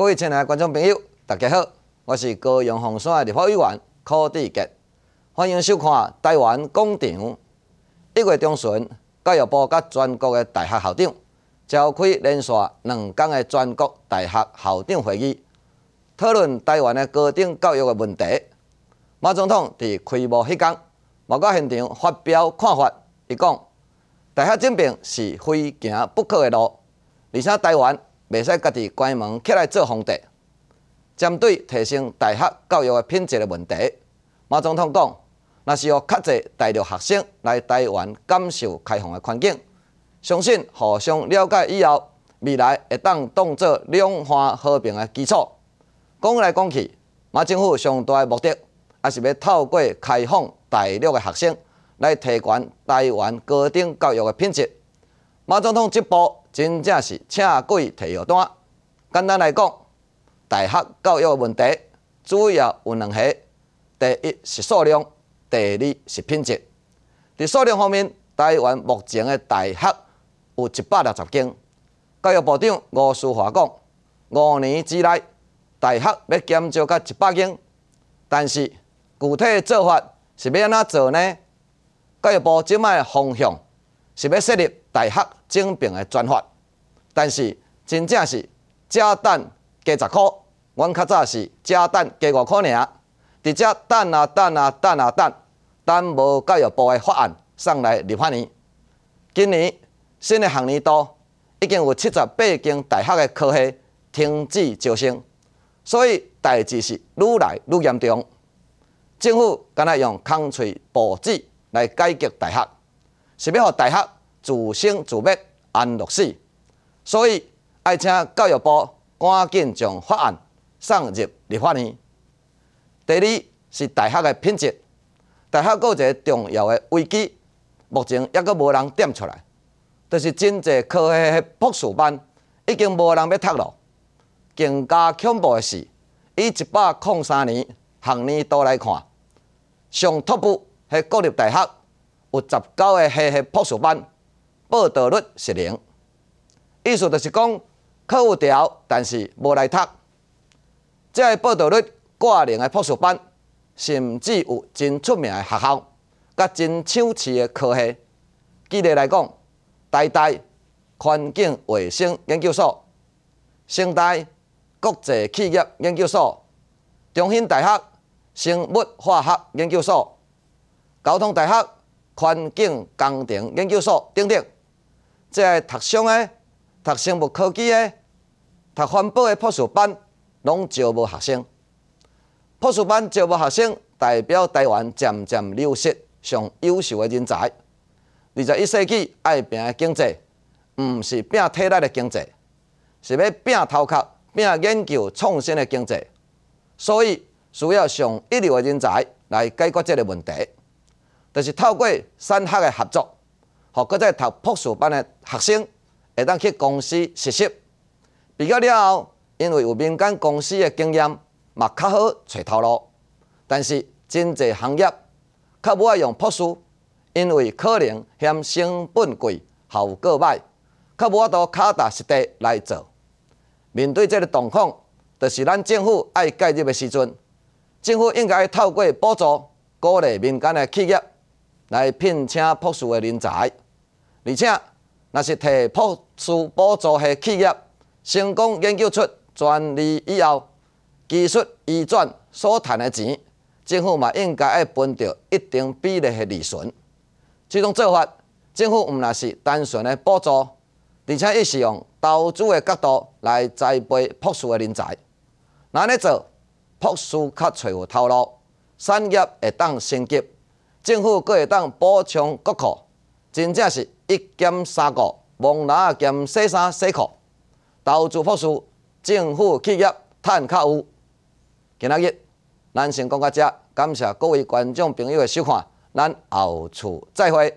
各位亲爱的观众朋友，大家好，我是高阳红山的立法委员柯志杰，欢迎收看《台湾公听》。一月中旬，教育部甲全国的大学校长召开连续两天的全国大学校长会议，讨论台湾的高等教育的问题。马总统伫开幕迄天，冇到现场发表看法，伊讲：大学正变是非行不可的路，而且台湾。未使家己关门起来做皇帝。针对提升大学教育诶品质诶问题，马总统讲，若是有较侪大陆学生来台湾感受开放诶环境，相信互相了解以后，未来会当当作两岸和平诶基础。讲来讲去，马政府上大诶目的，也是要透过开放大陆诶学生，来提悬台湾高等教育诶品质。马总统即部。真正是请鬼体药单。简单来讲，大学教育问题主要有两下：第一是数量，第二是品质。伫数量方面，台湾目前的大学有一百六十间。教育部长吴淑华讲，五年之内，大学要减少到一百间。但是具体的做法是要安怎做呢？教育部即卖方向是要设立大学。整并诶，转发，但是真正是加蛋加十块，阮较早是加蛋加五块尔，伫接等啊等啊等啊等，等无教育部诶法案送来立法年。今年新诶学年度已经有七十八间大学诶科系停止招生，所以代志是愈来愈严重。政府敢若用空脆报纸来改革大学，是要互大学？自生自灭，安乐死。所以，要请教育部赶紧将法案送入立法院。第二是大学的品质，大学佫一个重要的危机，目前还佫无人点出来，就是真济科学的博士班已经无人要读咯。更加恐怖的是，以一百零三年学年度来看，上托布嘅国立大学有十九个科学博士班。报道率是零，意思就是讲课有条，但是无来读。即个报道率挂零的补习班，甚至有真出名的学校，甲真抢手的科系。举例来讲，台大环境卫生研究所、盛大国际企业研究所、中兴大学生物化学研究所、交通大学环境工程研究所等等。即个读商诶、读生物科技诶、读环保诶，博士班拢招无学生。博士班招无学生，代表台湾渐渐流失上优秀诶人才。二十一世纪爱拼诶经济，毋是拼体力诶经济，是要拼头壳、拼研究创新诶经济。所以需要上一流诶人才来解决即个问题，就是透过产学诶合作。互各再读博士班的学生会当去公司实习，毕业了后，因为有民间公司的经验，嘛较好找头路。但是真济行业较无爱用博士，因为可能嫌成本贵，效益过歹，较无法度脚踏实地来做。面对这个状况，就是咱政府要介入的时阵，政府应该透过补助鼓励民间的企业。来聘请朴素的人才，而且若是摕朴素补助的企业，成功研究出专利以后，技术移转所赚的钱，政府嘛应该要分到一定比例的利润。这种做法，政府毋那是单纯的补助，而且伊是用投资的角度来栽培朴素的人才。哪呢做，朴素较找有头路，产业会当升级。政府阁会当补充国库，真正是一减三顾，忙拿啊兼细衫洗裤，投资复苏，政府企业趁较有。今仔日南城讲到这，感谢各位观众朋友的收看，咱后次再会。